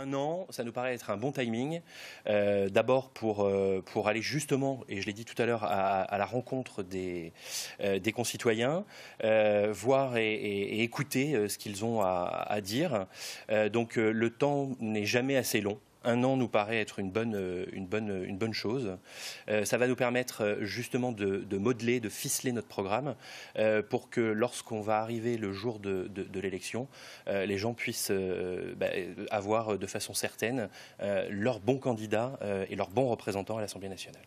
un an, ça nous paraît être un bon timing. Euh, d'abord euh, pour, aller justement, et je l'ai dit tout à l'heure, à, la rencontre des, euh, concitoyens, voir et, écouter ce qu'ils ont à, à dire. donc le temps n'est jamais assez long un an nous paraît être une bonne, euh, une bonne, une bonne chose. Euh, ça va nous permettre euh, justement de, modeler, de ficeler notre programme pour que lorsqu'on va arriver le jour de, l'élection, les gens puissent bah, avoir de façon certaine leur bon candidat et leur bon représentant à l'Assemblée nationale.